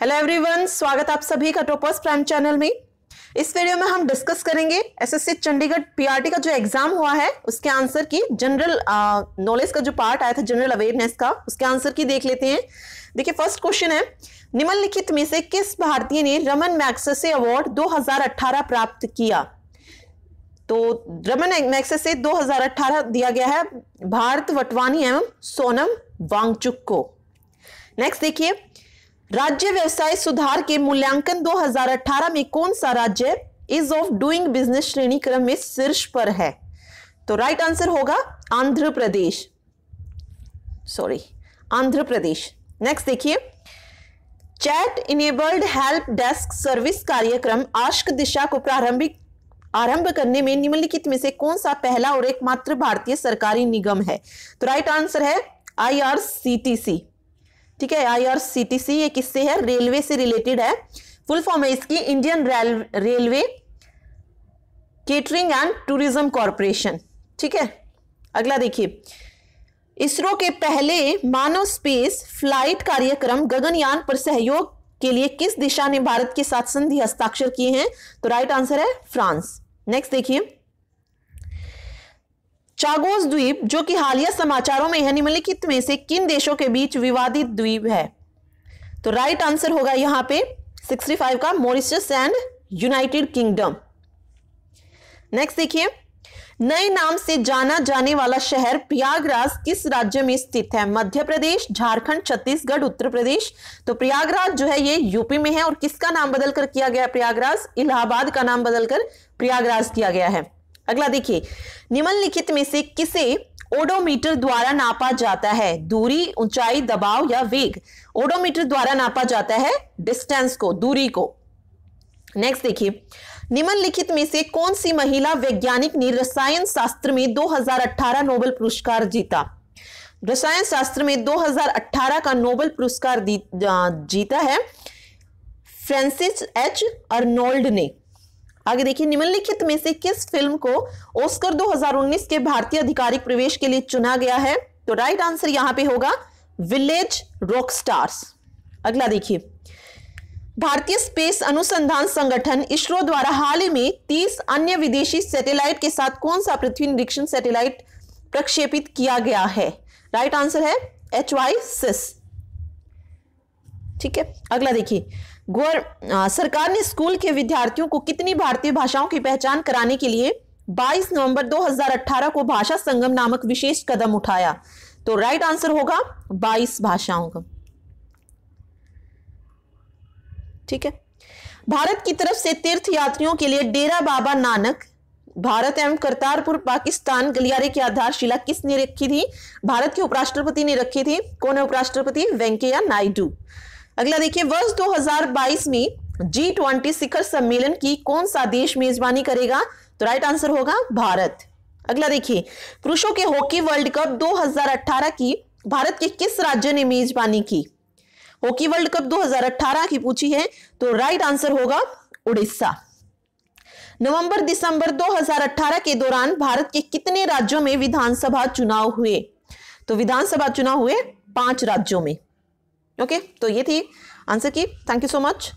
hello everyone स्वागत आप सभी का टोपर्स प्राइम चैनल में इस वीडियो में हम डिस्कस करेंगे एसएससी चंडीगढ़ पीआरटी का जो एग्जाम हुआ है उसके आंसर की जनरल नॉलेज का जो पार्ट आया था जनरल अवेयरनेस का उसके आंसर की देख लेते हैं देखिए फर्स्ट क्वेश्चन है निम्नलिखित में से किस भारतीय ने रमन मैक्सेसे अवार्ड 2018 प्राप्त किया तो रमन मैक्सेसे 2018 दिया गया है भारत वटवानी एवं सोनम वांगचुक को नेक्स्ट देखिए राज्य व्यवसाय सुधार के मूल्यांकन 2018 में कौन सा राज्य इज ऑफ डूइंग बिजनेस श्रेणी क्रम में शीर्ष पर है तो राइट आंसर होगा आंध्र प्रदेश सॉरी आंध्र प्रदेश नेक्स्ट देखिए chat enabled help desk service कार्यक्रम आश्क दिशा को प्रारंभिक आरंभ करने में निम्नलिखित में से कौन सा पहला और एकमात्र भारतीय सरकारी निगम है तो राइट आंसर है आईआरसीटीसी ठीक है I R C T C ये किससे है रेलवे से रिलेटेड है फुल फॉर्म है इसकी Indian railway catering and tourism corporation ठीक है अगला देखिए इसरो के पहले मानव स्पेस फ्लाइट कार्यक्रम गगनयान पर सहयोग के लिए किस दिशा ने भारत के साथ संधि हस्ताक्षर किए हैं तो राइट आंसर है फ्रांस नेक्स्ट देखिए चागोस द्वीप जो कि हालिया समाचारों में है निम्नलिखित में से किन देशों के बीच विवादित द्वीप है तो राइट आंसर होगा यहां पे 65 का Mauritius and United Kingdom next देखिए नए नाम से जाना जाने वाला शहर प्रयागराज किस राज्य में स्थित है मध्य प्रदेश झारखंड छत्तीसगढ़ उत्तर प्रदेश तो प्रयागराज जो है ये यूपी में है और किसका नाम बदलकर किया गया प्रयागराज इलाहाबाद का नाम बदलकर प्रयागराज किया गया है अगला देखिए निम्नलिखित में से किसे ओडोमीटर द्वारा नापा जाता है दूरी ऊंचाई दबाव या वेग ओडोमीटर द्वारा नापा जाता है डिस्टेंस को दूरी को नेक्स्ट देखिए निम्नलिखित में से कौन सी महिला वैज्ञानिक ने रसायन शास्त्र में 2018 नोबेल पुरस्कार जीता रसायन शास्त्र में 2018 का नोबेल पुरस्कार जीता है फ्रांसिस एच अर्नोल्ड ने आगे देखिए निम्नलिखित में से किस फिल्म को ओस्कर 2019 के भारतीय आधिकारिक प्रवेश के लिए चुना गया है तो राइट आंसर यहां पे होगा विलेज रॉक स्टार्स अगला देखिए भारतीय स्पेस अनुसंधान संगठन इसरो द्वारा हाल ही में 30 अन्य विदेशी सैटेलाइट के साथ कौन सा पृथ्वी निरीक्षण सैटेलाइट प्रक्षेपित किया गया है राइट आंसर है एच वाई सिस ठीक है अगला देखिए गौर सरकार ने स्कूल के विद्यार्थियों को कितनी भारतीय भाषाओं की पहचान कराने के लिए 22 नवंबर 2018 को भाषा संगम नामक विशेष कदम उठाया तो राइट आंसर होगा 22 भाषाओं का ठीक है भारत की तरफ से तीर्थ यात्रियों के लिए डेरा बाबा नानक भारत एवं करतारपुर पाकिस्तान गलियारे की आधारशिला किसने रखी थी भारत के उपराष्ट्रपति ने रखी थी कौन है उपराष्ट्रपति वेंकैया नायडू अगला देखिए वर्ष 2022 में जी ट्वेंटी शिखर सम्मेलन की कौन सा देश मेजबानी करेगा तो राइट आंसर होगा भारत अगला देखिए पुरुषों के हॉकी वर्ल्ड कप 2018 की भारत के किस राज्य ने मेजबानी की हॉकी वर्ल्ड कप 2018 की पूछी है तो राइट आंसर होगा उड़ीसा नवंबर दिसंबर 2018 के दौरान भारत के कितने राज्यों में विधानसभा चुनाव हुए तो विधानसभा चुनाव हुए पांच राज्यों में ओके तो ये थी आंसर की थैंक यू सो मच